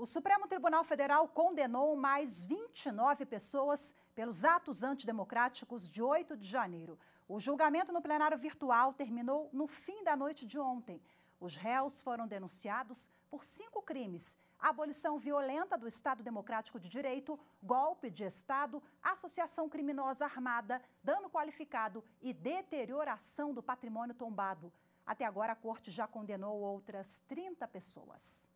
O Supremo Tribunal Federal condenou mais 29 pessoas pelos atos antidemocráticos de 8 de janeiro. O julgamento no plenário virtual terminou no fim da noite de ontem. Os réus foram denunciados por cinco crimes: abolição violenta do Estado Democrático de Direito, golpe de Estado, associação criminosa armada, dano qualificado e deterioração do patrimônio tombado. Até agora, a corte já condenou outras 30 pessoas.